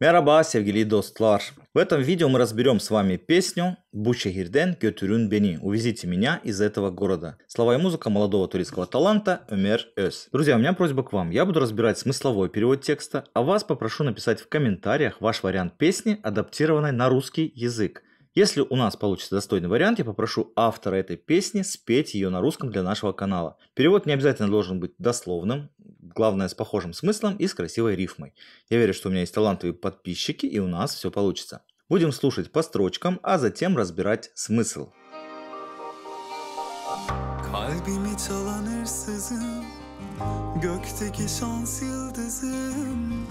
Merhaba sevgili dostlar. В этом видео мы разберем с вами песню Буча Гирден Götürün Бени «Увезите меня из этого города». Слова и музыка молодого турецкого таланта Умер Эс. Друзья, у меня просьба к вам. Я буду разбирать смысловой перевод текста, а вас попрошу написать в комментариях ваш вариант песни, адаптированной на русский язык. Если у нас получится достойный вариант, я попрошу автора этой песни спеть ее на русском для нашего канала. Перевод не обязательно должен быть дословным, главное с похожим смыслом и с красивой рифмой. Я верю, что у меня есть талантливые подписчики и у нас все получится. Будем слушать по строчкам, а затем разбирать смысл. Kalbimi çalan hırsızım Gökteki şans yıldızım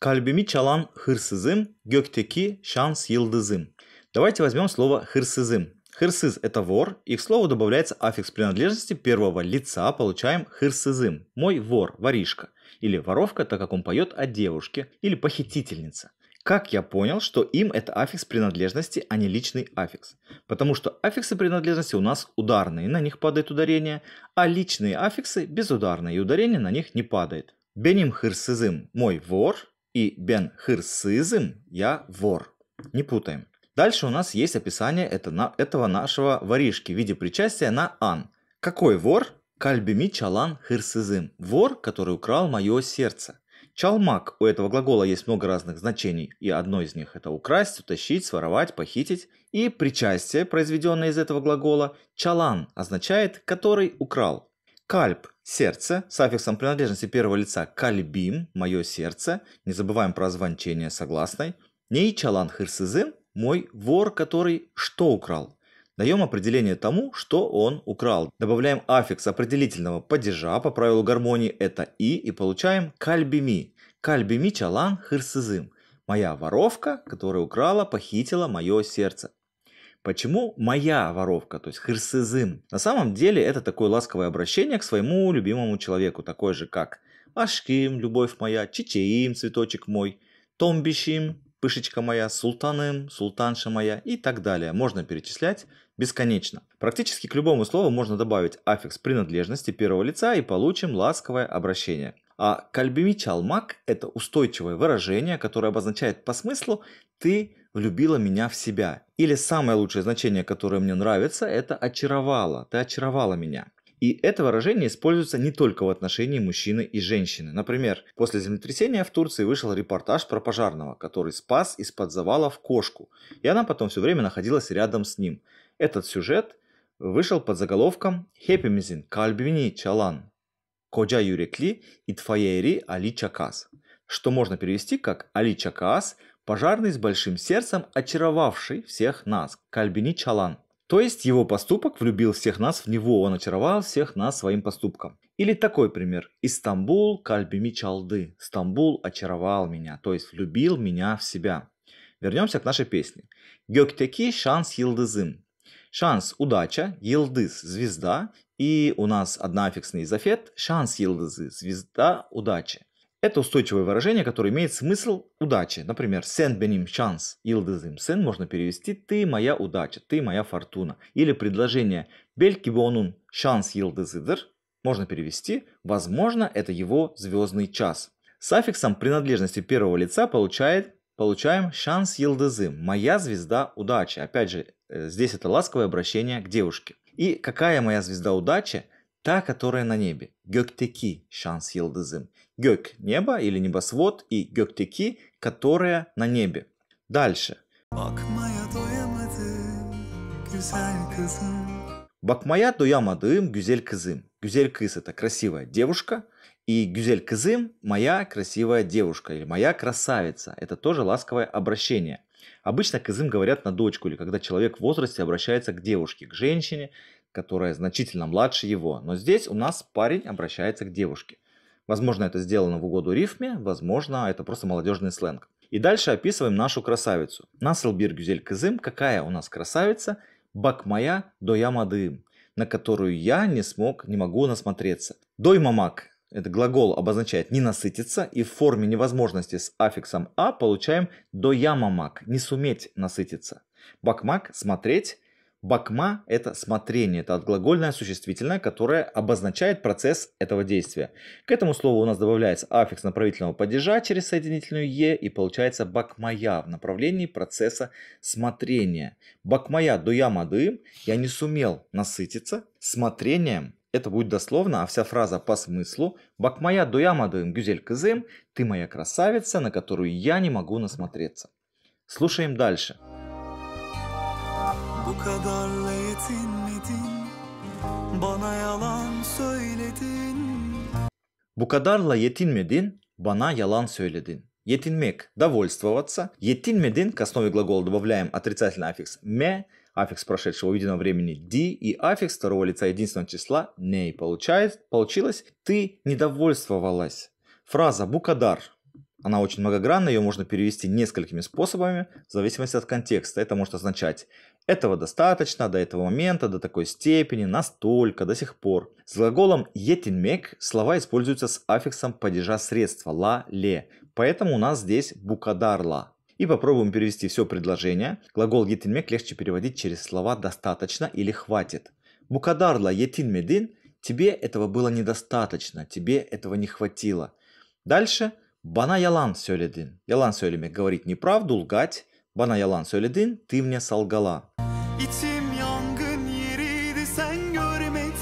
Kalbimi çalan hırsızım Gökteki şans yıldızım Давайте возьмем слово «хырсызым». Хырсыз – это вор, и к слову добавляется аффикс принадлежности первого лица, получаем хырсызым – мой вор, воришка, или воровка, так как он поет о девушке, или похитительница. Как я понял, что им это аффикс принадлежности, а не личный аффикс? Потому что аффиксы принадлежности у нас ударные, на них падает ударение, а личные аффиксы безударные, и ударение на них не падает. Беним хырсызым – мой вор, и бен хырсызым – я вор. Не путаем. Дальше у нас есть описание этого нашего воришки в виде причастия на Ан. Какой вор? Кальбими чалан хирсизым. Вор, который украл мое сердце. Чалмак. У этого глагола есть много разных значений, и одно из них это украсть, утащить, своровать, похитить. И причастие, произведенное из этого глагола, чалан означает «который украл». Кальб сердце, с аффиксом принадлежности первого лица кальбим – мое сердце. Не забываем про звончение согласной. Ней чалан хирсизым мой вор, который что украл. Даем определение тому, что он украл. Добавляем аффикс определительного падежа по правилу гармонии это «и» и получаем «кальбими». «Кальбими чалан хырсызым» – «моя воровка, которая украла, похитила мое сердце». Почему моя воровка, то есть хырсызым? На самом деле это такое ласковое обращение к своему любимому человеку, такое же как Ашким, любовь моя, Чичеим, цветочек мой, Томбишим, пышечка моя, султаным, султанша моя и так далее. Можно перечислять бесконечно. Практически к любому слову можно добавить аффикс принадлежности первого лица и получим ласковое обращение. А чалмак" это устойчивое выражение, которое обозначает по смыслу «ты влюбила меня в себя». Или самое лучшее значение, которое мне нравится, это «очаровала», «ты очаровала меня». И это выражение используется не только в отношении мужчины и женщины. Например, после землетрясения в Турции вышел репортаж про пожарного, который спас из-под завала в кошку, и она потом все время находилась рядом с ним. Этот сюжет вышел под заголовком «Хепимизин кальбини чалан» Коджа Юрекли и Тфаери Али Чакас, что можно перевести как «Али Чакас, пожарный с большим сердцем, очаровавший всех нас, Кальбини Чалан». То есть его поступок влюбил всех нас в него, он очаровал всех нас своим поступком. Или такой пример. Истамбул кальбими чалды. Стамбул очаровал меня, то есть влюбил меня в себя. Вернемся к нашей песне. Гёктеки шанс йылдызым. Шанс – удача, йылдыз – звезда, и у нас одна аффиксный изофет – шанс йылдызы – звезда удача". Это устойчивое выражение, которое имеет смысл удачи. Например, «Сен беним шанс» «Илдезим сен» можно перевести «Ты моя удача», «Ты моя фортуна». Или предложение «Бельки бонун шанс илдезидер» можно перевести «Возможно, это его звездный час». С аффиксом принадлежности первого лица получает, получаем «шанс илдезим» «Моя звезда удачи». Опять же, э, здесь это ласковое обращение к девушке. И «Какая моя звезда удачи» – Та, которая на небе. Гёктеки, шанс елдызым. Гёк – небо или небосвод, и гёктеки, которая на небе. Дальше. Бакмая доямадым гюзель кызым. Гюзель кыз – это красивая девушка, и гюзель кызым – моя красивая девушка или моя красавица. Это тоже ласковое обращение. Обычно кызым говорят на дочку или когда человек в возрасте обращается к девушке, к женщине, которая значительно младше его. Но здесь у нас парень обращается к девушке. Возможно, это сделано в угоду рифме, возможно, это просто молодежный сленг. И дальше описываем нашу красавицу. Насылбир Гюзель Кызым, какая у нас красавица? Бакмая ямадым, на которую я не смог, не могу насмотреться. Доймамак – это глагол обозначает «не насытиться», и в форме невозможности с аффиксом «а» получаем «доямамак» – «не суметь насытиться». Бакмак – «смотреть», Бакма – это смотрение, это отглагольное существительное, которое обозначает процесс этого действия. К этому слову у нас добавляется аффикс направительного падежа через соединительную «е» и получается бакмая в направлении процесса смотрения. Бакмая дуя дым – я не сумел насытиться смотрением. Это будет дословно, а вся фраза по смыслу «Бакмая дуя дым гюзель кызым» – «Ты моя красавица, на которую я не могу насмотреться». Слушаем дальше. Дальше. Bu kadarla yetinmedin Bana yalan söyledin Bu kadarla yetinmedin Bana yalan söyledin Yetinmek – довольствоваться. Yetinmedin – к основе глагола добавляем отрицательный аффикс «me», аффикс прошедшего виденного времени «di» и аффикс второго лица единственного числа «nei». Получает, получилось «ты недовольствовалась». Фраза «букадар» Она очень многогранна, ее можно перевести несколькими способами в зависимости от контекста. Это может означать этого достаточно до этого момента, до такой степени, настолько, до сих пор. С глаголом «етинмек» слова используются с аффиксом падежа средства «ла», «ле». Поэтому у нас здесь «букадарла». И попробуем перевести все предложение. Глагол «етинмек» легче переводить через слова «достаточно» или «хватит». «Букадарла етинмедин» – тебе этого было недостаточно, тебе этого не хватило. Дальше – «бана ялан сёледин». Ялан сёлемек говорит неправду, лгать. Bana yalan söyledin, Dimne Salgala. İçim yangın yeriydi sen görmedin.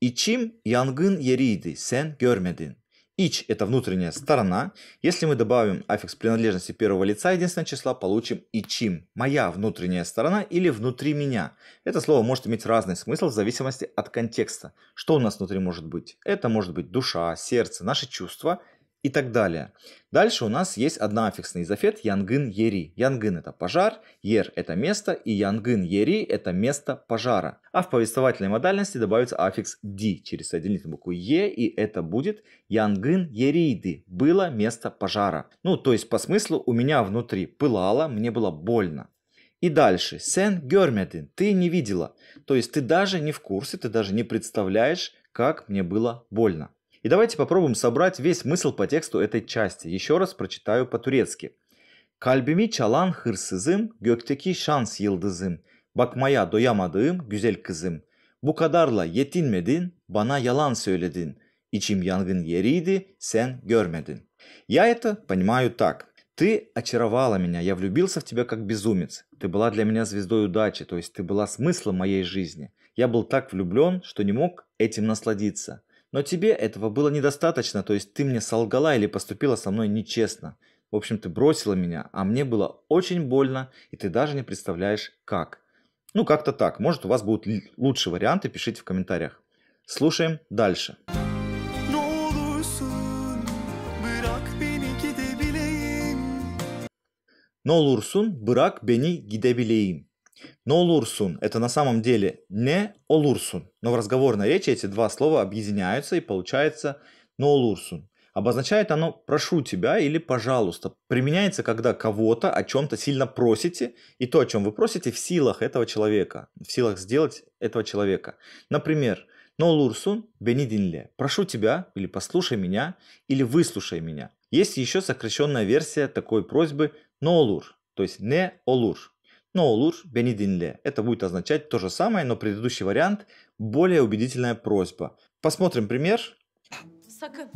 İçim yangın yeriydi sen görmedin. Ич – это внутренняя сторона. Если мы добавим аффикс принадлежности первого лица единственного числа, получим ичим – моя внутренняя сторона или внутри меня. Это слово может иметь разный смысл в зависимости от контекста. Что у нас внутри может быть? Это может быть душа, сердце, наши чувства – и так далее. Дальше у нас есть одноаффиксный изофет янгын-ери. Янгын – это пожар, ер – это место, и янгын-ери – это место пожара. А в повествовательной модальности добавится аффикс «ди» через соединительную букву «е», и это будет янгын-ериды – было место пожара. Ну, то есть по смыслу «у меня внутри пылало, мне было больно». И дальше. Сен Гермедин. Ты не видела. То есть ты даже не в курсе, ты даже не представляешь, как мне было больно давайте попробуем собрать весь смысл по тексту этой части. Еще раз прочитаю по-турецки. Kalbimi çalan hırsızım, gökteki şans yıldızım. Bakmaya doyamadığım güzel kızım. Bu kadarla yetinmedin, bana yalan söyledin. İçim yangın yeriydi, sen görmedin. Я это понимаю так. Ты очаровала меня, я влюбился в тебя как безумец. Ты была для меня звездой удачи, то есть ты была смыслом моей жизни. Я был так влюблен, что не мог этим насладиться. Но тебе этого было недостаточно, то есть ты мне солгала или поступила со мной нечестно. В общем, ты бросила меня, а мне было очень больно, и ты даже не представляешь, как. Ну, как-то так. Может, у вас будут лучшие варианты, пишите в комментариях. Слушаем дальше. Nolursun bırak beni gidebileyim. Но олурсун – это на самом деле не олурсун, но в разговорной речи эти два слова объединяются и получается но ноолурсун. Обозначает оно «прошу тебя» или «пожалуйста». Применяется, когда кого-то о чем-то сильно просите, и то, о чем вы просите, в силах этого человека, в силах сделать этого человека. Например, «ноолурсун бенидинле» – «прошу тебя» или «послушай меня» или «выслушай меня». Есть еще сокращенная версия такой просьбы «ноолур», то есть «не олур» но olur beni Это будет означать то же самое, но предыдущий вариант – более убедительная просьба. Посмотрим пример. Sakın.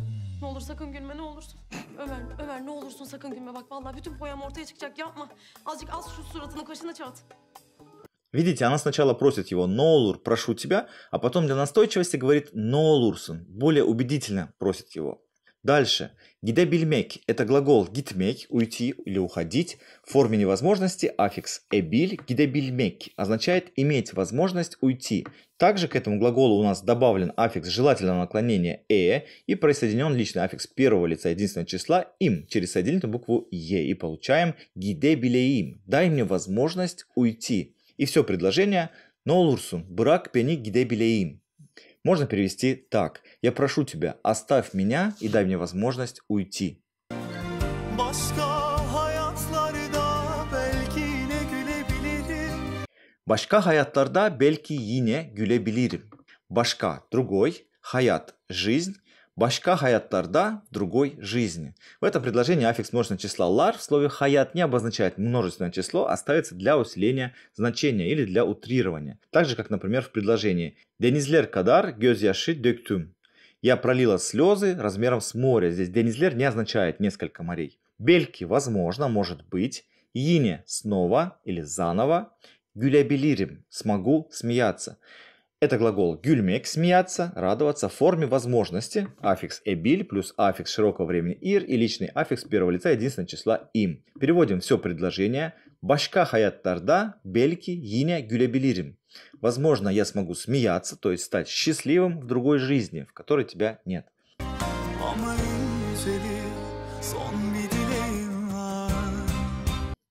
Ne olur sakın gülme ne olursun. Ömer, Ömer ne olursun sakın gülme. Bak vallahi bütün boyam ortaya çıkacak yapma. Azıcık az şu suratını kaşını çat. Видите, она сначала просит его «Ноулур, прошу тебя», а потом для настойчивости говорит «Ноулурсон», более убедительно просит его. Дальше. Гидебильмек – это глагол гитмек – уйти или уходить. В форме невозможности аффикс «эбиль» гидебильмек означает иметь возможность уйти. Также к этому глаголу у нас добавлен аффикс желательного наклонения «э» и присоединен личный аффикс первого лица единственного числа «им» через соединительную букву «е» и получаем «гидебилеим» – «дай мне возможность уйти». И все предложение «Нолурсун брак пени гидебилеим» можно перевести так. Я прошу тебя, оставь меня и дай мне возможность уйти. Башка хаяттарда бельки йине гюлебилирим. Башка – другой, хаят – жизнь, Башка хаят-тарда другой жизни. В этом предложении аффикс множественного числа лар в слове хаят не обозначает множественное число, а ставится для усиления значения или для утрирования. Так же, как, например, в предложении «Денизлер кадар гёзьяши дёктюм». «Я пролила слезы размером с море». Здесь «денизлер» не означает «несколько морей». Бельки, возможно, может быть. Ине – снова или заново. Гюлябелирим – смогу смеяться. Это глагол гюльмек – смеяться, радоваться в форме возможности, аффикс «эбиль» плюс аффикс широкого времени «ир» и личный аффикс первого лица единственного числа «им». Переводим все предложение. Башка хаят тарда, бельки, иня гюлябилирим. Возможно, я смогу смеяться, то есть стать счастливым в другой жизни, в которой тебя нет.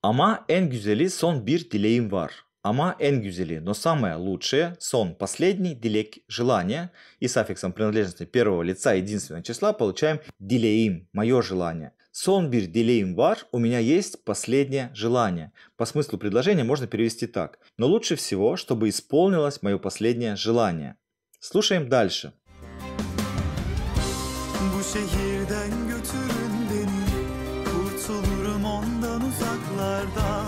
Ама эн гюзели сон бир дилейм вар. Ама Энгюзели, но самое лучшее, сон последний, делек желание, и с аффиксом принадлежности первого лица единственного числа получаем делеим, мое желание. Сон бир делеим вар, у меня есть последнее желание. По смыслу предложения можно перевести так. Но лучше всего, чтобы исполнилось мое последнее желание. Слушаем дальше. Bu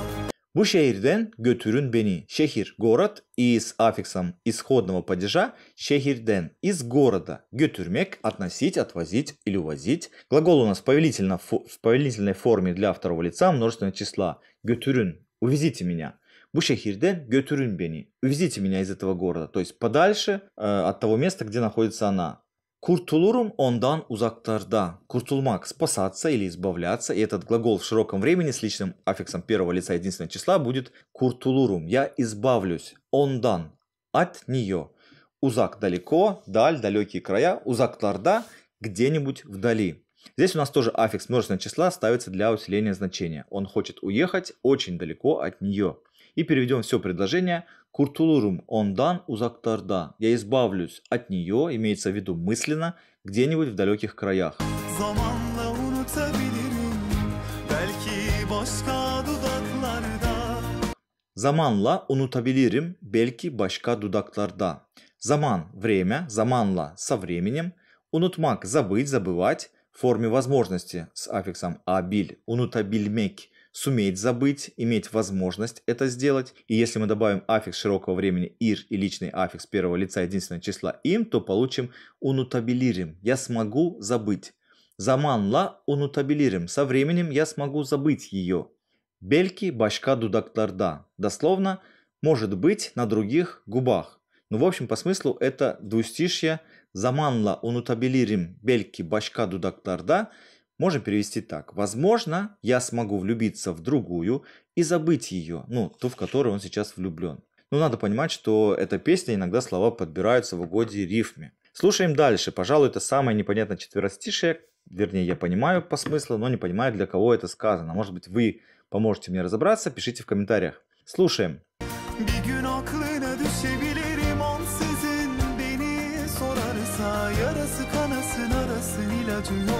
Bu şehirden götürün бени. Şehir, город из аффиксом исходного падежа шехирден из города götürmek, относить, отвозить или увозить. Глагол у нас в повелительной, в повелительной форме для второго лица множественного числа. Götürün, увезите меня. Bu şehirden götürün бени. Увезите меня из этого города. То есть подальше э, от того места, где находится она. Куртулурум ондан узактарда. Куртулмак – спасаться или избавляться. И этот глагол в широком времени с личным аффиксом первого лица единственного числа будет куртулурум. Я избавлюсь. Ондан – от нее. Узак – далеко, даль – далекие края. Узактарда – где-нибудь вдали. Здесь у нас тоже аффикс множественного числа ставится для усиления значения. Он хочет уехать очень далеко от нее. И переведем все предложение – Kurtulurum ондан узактарда. Я избавлюсь от нее, имеется в виду мысленно, где-нибудь в далеких краях. Заманла unutabilirim belki башка дудакларда. Заман время, Заманла со временем. Unutmak – забыть, забывать. В форме возможности с аффиксом абиль – unutabilmek – суметь забыть, иметь возможность это сделать. И если мы добавим аффикс широкого времени ir и личный аффикс первого лица единственного числа им, то получим унутабилирим. Я смогу забыть. Заманла унутабилирим. Со временем я смогу забыть ее. Бельки башка дудактарда. Дословно, может быть, на других губах. Ну, в общем, по смыслу это двустишье заманла унутабилирим бельки башка дудактарда. Можем перевести так. Возможно, я смогу влюбиться в другую и забыть ее, ну, ту, в которую он сейчас влюблен. Но надо понимать, что эта песня иногда слова подбираются в угоде рифме. Слушаем дальше. Пожалуй, это самое непонятное четверостишее. Вернее, я понимаю по смыслу, но не понимаю, для кого это сказано. Может быть, вы поможете мне разобраться, пишите в комментариях. Слушаем. Bir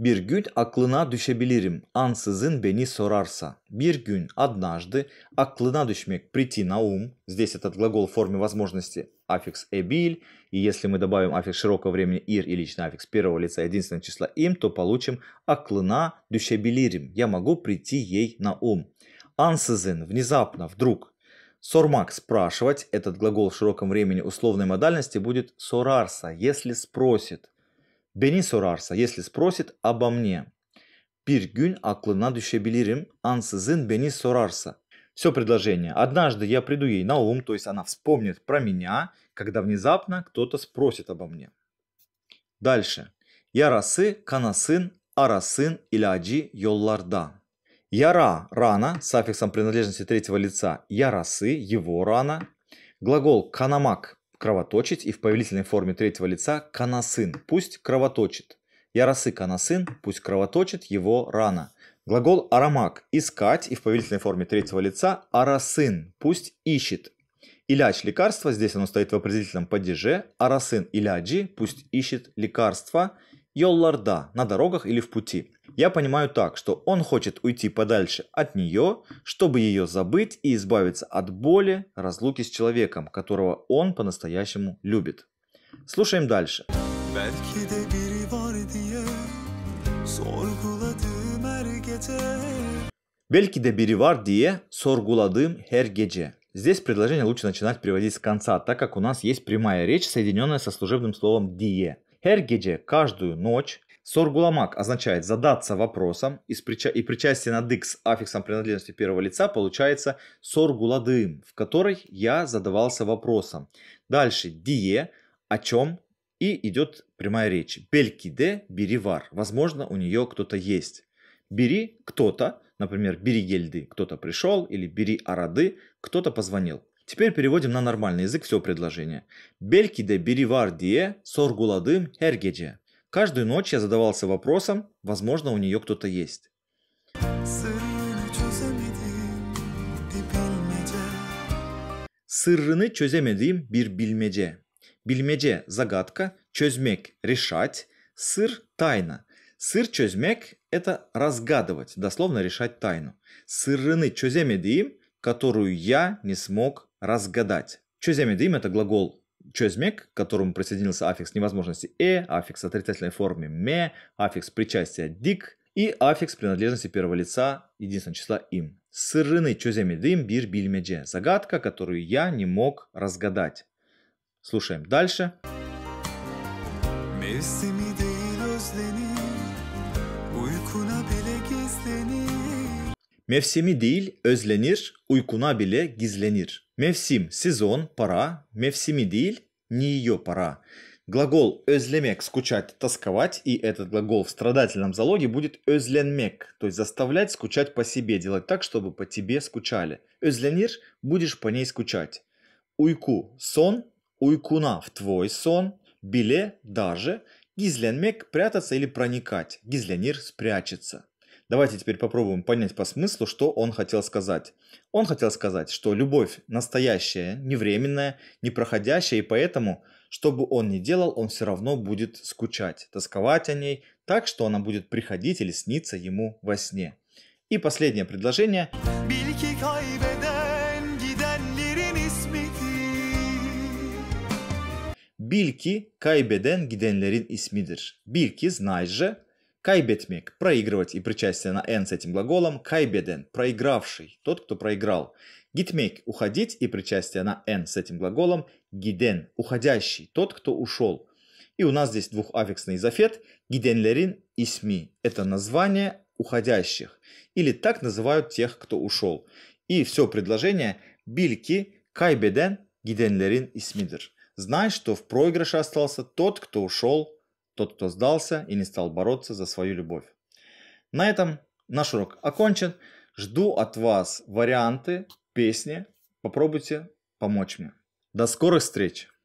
Bir gün aklına düşebilirim ansızın beni sorarsa. Bir gün, однажды, aklına düşmek, прийти на ум. Здесь этот глагол в форме возможности аффикс «эбиль». И если мы добавим аффикс широкого времени «ир» и личный аффикс первого лица единственного числа «им», то получим «аклына дюшебилирим». «Я могу прийти ей на ум». Ансезен – внезапно, вдруг. Сормак – спрашивать. Этот глагол в широком времени условной модальности будет «сорарса», если спросит. Beni sorarsa, если спросит обо мне. Bir gün aklına düşebilirim. Ansızın beni sorarsa. Все предложение. Однажды я приду ей на ум, то есть она вспомнит про меня, когда внезапно кто-то спросит обо мне. Дальше. Ярасы, канасын, арасын или аджи йолларда. Яра – рана с аффиксом принадлежности третьего лица. Ярасы – его рана. Глагол канамак кровоточить и в повелительной форме третьего лица канасын, пусть кровоточит. Ярасы канасын, пусть кровоточит его рана. Глагол аромак искать и в повелительной форме третьего лица арасын, пусть ищет. Иляч – лекарство, здесь оно стоит в определительном падеже, арасын иляджи, пусть ищет лекарство – Йолларда на дорогах или в пути. Я понимаю так, что он хочет уйти подальше от нее, чтобы ее забыть и избавиться от боли разлуки с человеком, которого он по-настоящему любит. Слушаем дальше. Бельки де biri var diye sorguladığım her Здесь предложение лучше начинать переводить с конца, так как у нас есть прямая речь, соединенная со служебным словом дие. Her gece каждую ночь Соргуламак означает задаться вопросом, и, прича... и причастие над X аффиксом принадлежности первого лица получается соргуладым, в которой я задавался вопросом. Дальше дие, о чем и идет прямая речь. бери вар, Возможно, у нее кто-то есть. Бери кто-то, например, бери гельды, кто-то пришел, или бери арады, кто-то позвонил. Теперь переводим на нормальный язык все предложение. Бельки де беривар дие соргуладым хергеже. Каждую ночь я задавался вопросом, возможно, у нее кто-то есть. Сыррыны çözemediğim bir bilmece. Bilmece – загадка, çözmek – решать, сыр – тайна. Сыр çözmek – это разгадывать, дословно решать тайну. Сыррыны çözemediğim, которую я не смог разгадать. Чозями дым – это глагол чозмек, к которому присоединился аффикс невозможности «э», аффикс отрицательной формы, «ме», аффикс причастия «дик» и аффикс принадлежности первого лица единственного числа «им». Сырыны чозями дым бир бильмедже – загадка, которую я не мог разгадать. Слушаем дальше. Дальше. Mevsimi değil özlenir, uykuna bile gizlenir. Mevsim, sezon, para, mevsimi değil, нее пора. Глагол özlemek, скучать, тосковать, и этот глагол в страдательном залоге будет özlenmek, то есть заставлять скучать по себе, делать так, чтобы по тебе скучали. Özlenir – будешь по ней скучать. Уйку – сон, уйкуна – в твой сон, биле – даже, гизленмек – прятаться или проникать, гизленир – спрячется. Давайте теперь попробуем понять по смыслу, что он хотел сказать. Он хотел сказать, что любовь настоящая, не временная, не проходящая, и поэтому, что бы он ни делал, он все равно будет скучать, тосковать о ней, так что она будет приходить или сниться ему во сне. И последнее предложение. Бильки кайбеден гиденлерин исмидер. Бильки, знай же, Кайбетмек – проигрывать и причастие на «н» с этим глаголом. Кайбеден – проигравший, тот, кто проиграл. Гитмек – уходить и причастие на «н» с этим глаголом. Гиден – уходящий, тот, кто ушел. И у нас здесь двухаффиксный изофет «гиден лерин» и «сми». Это название уходящих. Или так называют тех, кто ушел. И все предложение «бильки кайбеден гиденлерин и смидер». Знай, что в проигрыше остался тот, кто ушел тот, кто сдался и не стал бороться за свою любовь. На этом наш урок окончен. Жду от вас варианты песни. Попробуйте помочь мне. До скорых встреч!